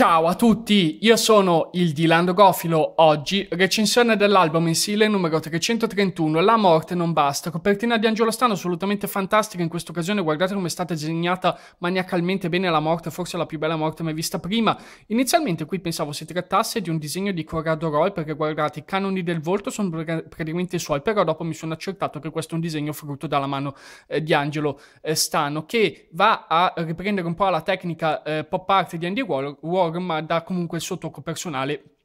Ciao a tutti, io sono il Dilando Gofilo, oggi recensione dell'album mensile numero 331, La morte non basta, copertina di Angelo Stano assolutamente fantastica, in questa occasione guardate come è stata disegnata maniacalmente bene la morte, forse la più bella morte mai vista prima. Inizialmente qui pensavo si trattasse di un disegno di Corrado Roy, perché guardate i canoni del volto sono praticamente i suoi, però dopo mi sono accertato che questo è un disegno frutto dalla mano eh, di Angelo eh, Stano, che va a riprendere un po' la tecnica eh, pop art di Andy Warhol ma dà comunque il suo tocco personale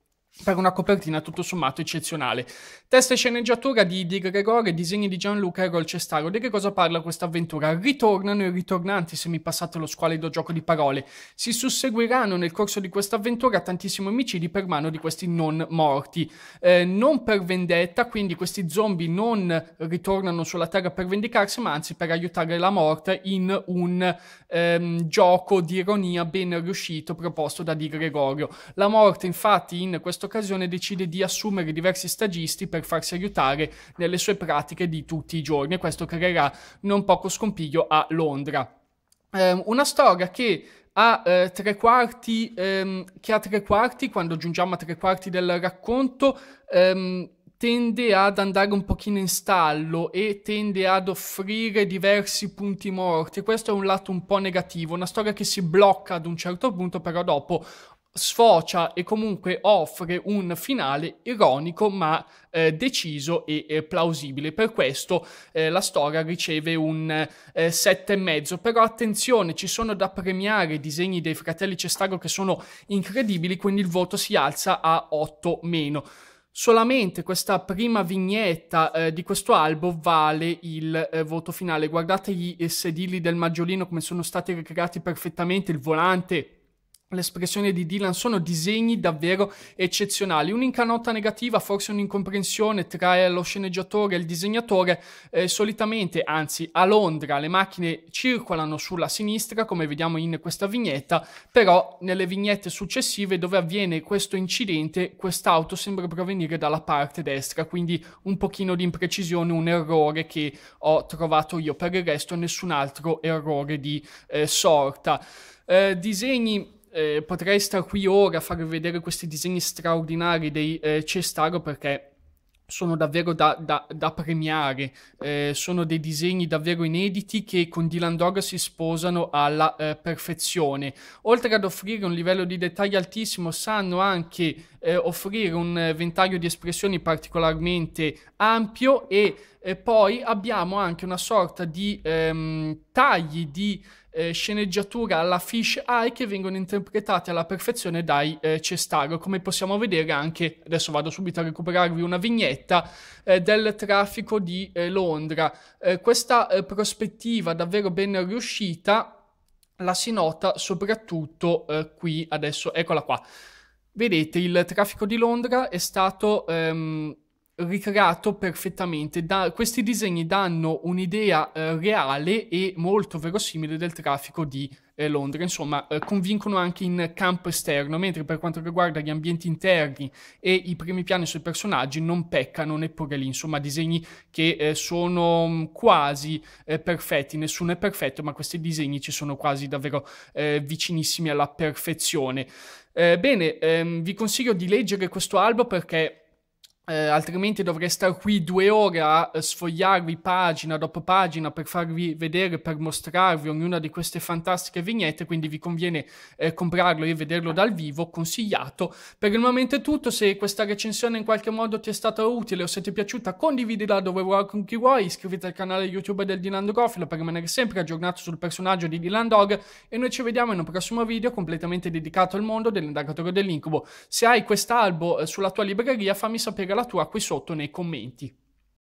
per una copertina tutto sommato eccezionale. Testa e sceneggiatura di Di Gregorio e disegni di Gianluca e Rolcestaro. Di che cosa parla questa avventura? Ritornano i ritornanti, se mi passate lo squalido gioco di parole. Si susseguiranno nel corso di questa avventura tantissimi omicidi per mano di questi non morti. Eh, non per vendetta, quindi questi zombie non ritornano sulla Terra per vendicarsi, ma anzi per aiutare la morte in un ehm, gioco di ironia ben riuscito proposto da Di Gregorio. La morte, infatti, in questo occasione decide di assumere diversi stagisti per farsi aiutare nelle sue pratiche di tutti i giorni e questo creerà non poco scompiglio a Londra. Eh, una storia che a eh, tre quarti, ehm, che a tre quarti, quando giungiamo a tre quarti del racconto, ehm, tende ad andare un pochino in stallo e tende ad offrire diversi punti morti. Questo è un lato un po' negativo, una storia che si blocca ad un certo punto, però dopo sfocia e comunque offre un finale ironico ma eh, deciso e eh, plausibile. Per questo eh, la storia riceve un 7,5. Eh, Però attenzione, ci sono da premiare i disegni dei fratelli Cestago che sono incredibili, quindi il voto si alza a 8 meno. Solamente questa prima vignetta eh, di questo albo vale il eh, voto finale. Guardate i sedili del maggiolino come sono stati ricreati perfettamente, il volante l'espressione di Dylan sono disegni davvero eccezionali. Un'incanota negativa, forse un'incomprensione tra eh, lo sceneggiatore e il disegnatore. Eh, solitamente, anzi, a Londra le macchine circolano sulla sinistra, come vediamo in questa vignetta, però nelle vignette successive dove avviene questo incidente, quest'auto sembra provenire dalla parte destra, quindi un pochino di imprecisione, un errore che ho trovato io. Per il resto nessun altro errore di eh, sorta. Eh, disegni eh, potrei stare qui ora a farvi vedere questi disegni straordinari dei eh, Cestaro perché sono davvero da, da, da premiare, eh, sono dei disegni davvero inediti che con Dylan Dog si sposano alla eh, perfezione. Oltre ad offrire un livello di dettaglio altissimo, sanno anche eh, offrire un eh, ventaglio di espressioni particolarmente ampio e eh, poi abbiamo anche una sorta di ehm, tagli di eh, sceneggiatura alla Fish Eye che vengono interpretate alla perfezione dai eh, Cestaro, come possiamo vedere anche, adesso vado subito a recuperarvi una vignetta, eh, del traffico di eh, Londra. Eh, questa eh, prospettiva davvero ben riuscita la si nota soprattutto qui, adesso eccola qua. Vedete, il traffico di Londra è stato... Ehm, ricreato perfettamente. Da, questi disegni danno un'idea eh, reale e molto verosimile del traffico di eh, Londra, insomma, eh, convincono anche in campo esterno, mentre per quanto riguarda gli ambienti interni e i primi piani sui personaggi non peccano neppure lì, insomma, disegni che eh, sono mm, quasi eh, perfetti, nessuno è perfetto, ma questi disegni ci sono quasi davvero eh, vicinissimi alla perfezione. bene, ehm, vi consiglio di leggere questo albo perché eh, altrimenti dovrei stare qui due ore a eh, sfogliarvi pagina dopo pagina per farvi vedere, per mostrarvi ognuna di queste fantastiche vignette, quindi vi conviene eh, comprarlo e vederlo dal vivo, consigliato. Per il momento è tutto, se questa recensione in qualche modo ti è stata utile o se ti è piaciuta condividila dove vuoi con chi vuoi, iscriviti al canale YouTube del Dylan Dogofilo per rimanere sempre aggiornato sul personaggio di Dylan Dog e noi ci vediamo in un prossimo video completamente dedicato al mondo dell'indagatore dell'incubo. Se hai quest'albo eh, sulla tua libreria fammi sapere la tua qui sotto nei commenti.